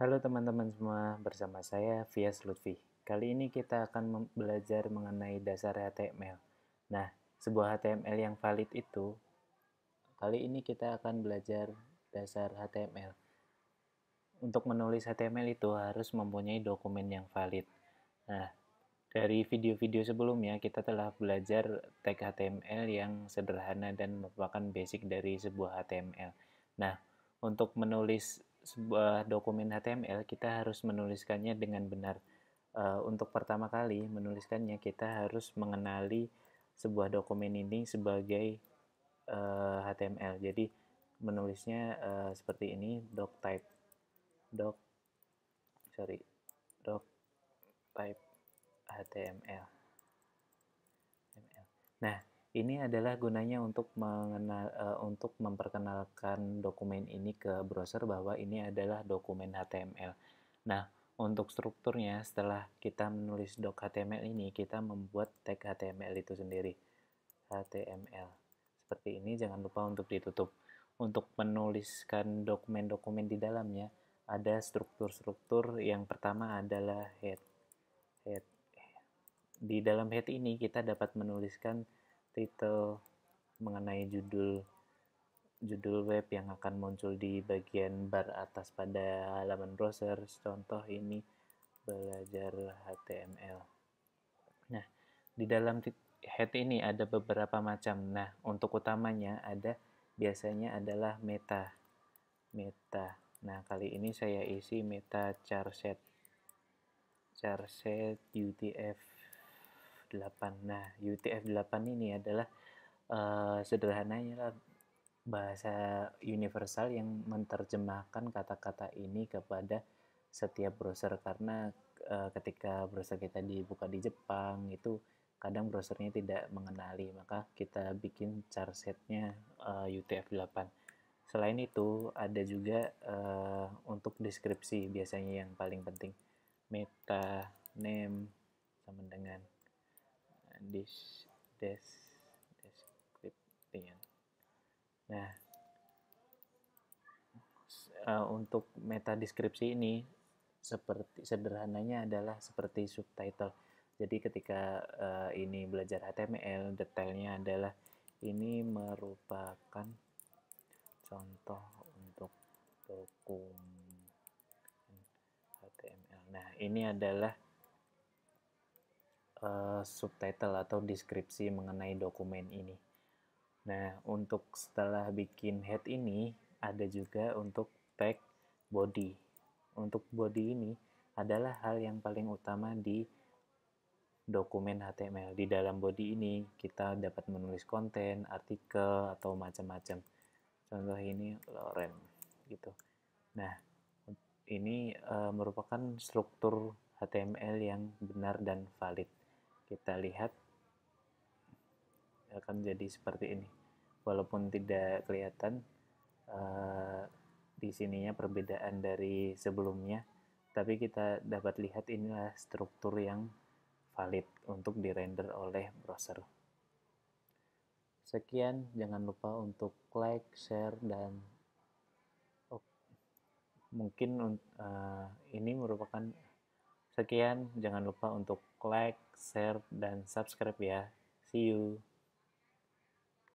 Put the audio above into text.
Halo teman-teman semua, bersama saya Fias Lutfi. Kali ini kita akan belajar mengenai dasar HTML. Nah, sebuah HTML yang valid itu, kali ini kita akan belajar dasar HTML. Untuk menulis HTML itu harus mempunyai dokumen yang valid. Nah, dari video-video sebelumnya kita telah belajar tag HTML yang sederhana dan merupakan basic dari sebuah HTML. Nah, untuk menulis sebuah dokumen HTML kita harus menuliskannya dengan benar. Uh, untuk pertama kali menuliskannya kita harus mengenali sebuah dokumen ini sebagai uh, eh, HTML. Jadi menulisnya uh, seperti ini doc type doc sorry doc type HTML. HTML. Nah ini adalah gunanya untuk mengenal uh, eh, untuk memperkenalkan dokumen ini ke browser bahwa ini adalah dokumen HTML. Nah, untuk strukturnya setelah kita menulis doc HTML ini, kita membuat tag HTML itu sendiri. HTML. Seperti ini jangan lupa untuk ditutup. Untuk menuliskan dokumen-dokumen di dalamnya ada struktur-struktur yang pertama adalah head. Head. Di dalam head ini kita dapat menuliskan title, mengenai judul judul web yang akan muncul di bagian bar atas pada halaman browser. Contoh ini belajar HTML. Nah, di dalam head ini ada beberapa macam. Nah, untuk utamanya ada biasanya adalah meta. Meta. Nah, kali ini saya isi meta charset. Charset UTF delapan Nah, UTF-8 ini adalah uh, sederhananya lah bahasa universal yang menerjemahkan kata-kata ini kepada setiap browser karena uh, ketika browser kita dibuka di Jepang itu kadang browsernya tidak mengenali maka kita bikin charsetnya uh, eh, UTF-8 selain itu ada juga uh, untuk deskripsi biasanya yang paling penting meta name sama dengan dis des description. Nah, eh, untuk meta deskripsi ini seperti sederhananya adalah seperti subtitle. Jadi ketika eh, ini belajar HTML, detailnya adalah ini merupakan contoh untuk dokumen HTML. Nah, ini adalah Eh, subtitle atau deskripsi mengenai dokumen ini. Nah, untuk setelah bikin head ini, ada juga untuk tag body. Untuk body ini adalah hal yang paling utama di dokumen HTML. Di dalam body ini, kita dapat menulis konten, artikel, atau macam-macam. Contoh ini Loren. gitu. Nah, ini uh, merupakan struktur HTML yang benar dan valid kita lihat akan jadi seperti ini walaupun tidak kelihatan uh, di sininya perbedaan dari sebelumnya tapi kita dapat lihat inilah struktur yang valid untuk dirender oleh browser sekian jangan lupa untuk like share dan oh, mungkin uh, ini merupakan Sekian, jangan lupa untuk like, share, dan subscribe ya. See you.